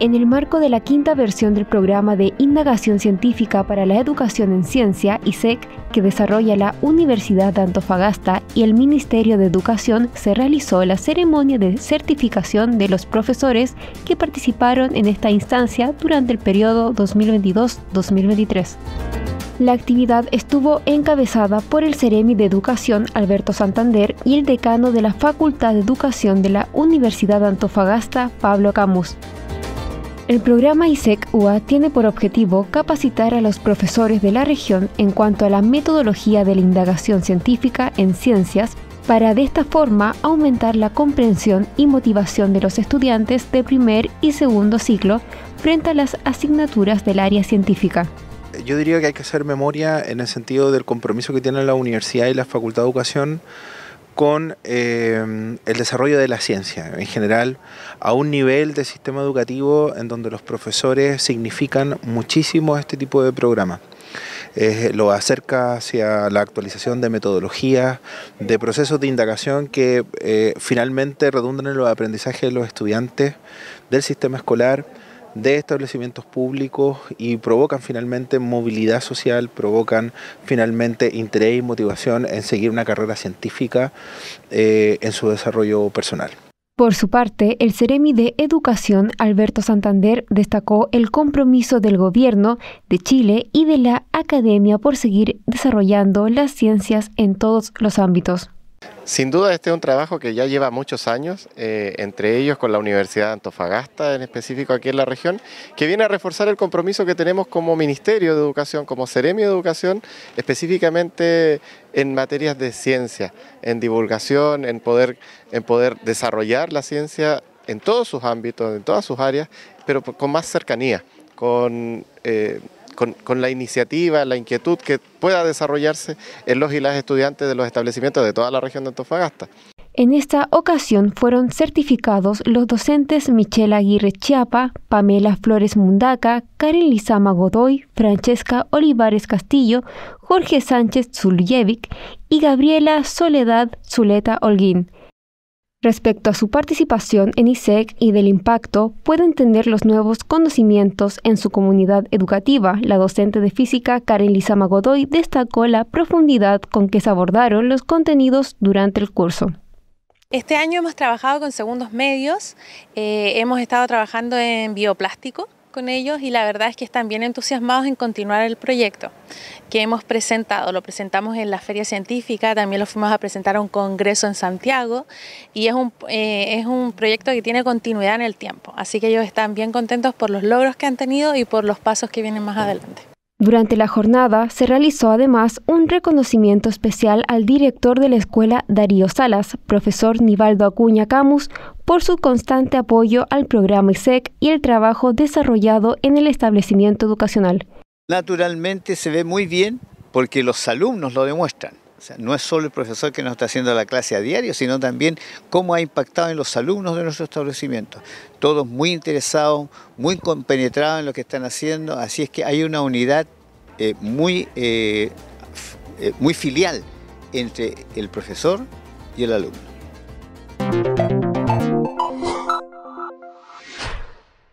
En el marco de la quinta versión del programa de Indagación Científica para la Educación en Ciencia, sec que desarrolla la Universidad de Antofagasta y el Ministerio de Educación, se realizó la ceremonia de certificación de los profesores que participaron en esta instancia durante el periodo 2022-2023. La actividad estuvo encabezada por el Ceremi de Educación Alberto Santander y el decano de la Facultad de Educación de la Universidad de Antofagasta, Pablo Camus. El programa ISEC UA tiene por objetivo capacitar a los profesores de la región en cuanto a la metodología de la indagación científica en ciencias para de esta forma aumentar la comprensión y motivación de los estudiantes de primer y segundo ciclo frente a las asignaturas del área científica. Yo diría que hay que hacer memoria en el sentido del compromiso que tiene la universidad y la Facultad de Educación con eh, el desarrollo de la ciencia en general a un nivel de sistema educativo en donde los profesores significan muchísimo este tipo de programa. Eh, lo acerca hacia la actualización de metodologías, de procesos de indagación que eh, finalmente redundan en los aprendizajes de los estudiantes del sistema escolar de establecimientos públicos y provocan finalmente movilidad social, provocan finalmente interés y motivación en seguir una carrera científica eh, en su desarrollo personal. Por su parte, el Ceremi de Educación, Alberto Santander, destacó el compromiso del Gobierno de Chile y de la Academia por seguir desarrollando las ciencias en todos los ámbitos. Sin duda este es un trabajo que ya lleva muchos años, eh, entre ellos con la Universidad de Antofagasta, en específico aquí en la región, que viene a reforzar el compromiso que tenemos como Ministerio de Educación, como Ceremio de Educación, específicamente en materias de ciencia, en divulgación, en poder, en poder desarrollar la ciencia en todos sus ámbitos, en todas sus áreas, pero con más cercanía, con... Eh, con, la iniciativa, la inquietud que pueda desarrollarse en los y las estudiantes de los establecimientos de toda la región de Antofagasta. En esta ocasión fueron certificados los docentes Michelle Aguirre Chiapa, Pamela Flores Mundaca, Karen Lizama Godoy, Francesca Olivares Castillo, Jorge Sánchez Zuljevic y Gabriela Soledad Zuleta Holguín. Respecto a su participación en ISEC y del impacto, puede entender los nuevos conocimientos en su comunidad educativa. La docente de física Karen Lizama Godoy destacó la profundidad con que se abordaron los contenidos durante el curso. Este año hemos trabajado con segundos medios, eh, hemos estado trabajando en bioplástico, con ellos y la verdad es que están bien entusiasmados en continuar el proyecto que hemos presentado. Lo presentamos en la feria científica, también lo fuimos a presentar a un congreso en Santiago y es un, eh, es un proyecto que tiene continuidad en el tiempo. Así que ellos están bien contentos por los logros que han tenido y por los pasos que vienen más adelante. Durante la jornada se realizó además un reconocimiento especial al director de la escuela Darío Salas, profesor Nivaldo Acuña Camus, por su constante apoyo al programa ISEC y el trabajo desarrollado en el establecimiento educacional. Naturalmente se ve muy bien porque los alumnos lo demuestran no es solo el profesor que nos está haciendo la clase a diario, sino también cómo ha impactado en los alumnos de nuestro establecimiento. Todos muy interesados, muy compenetrados en lo que están haciendo, así es que hay una unidad eh, muy, eh, eh, muy filial entre el profesor y el alumno.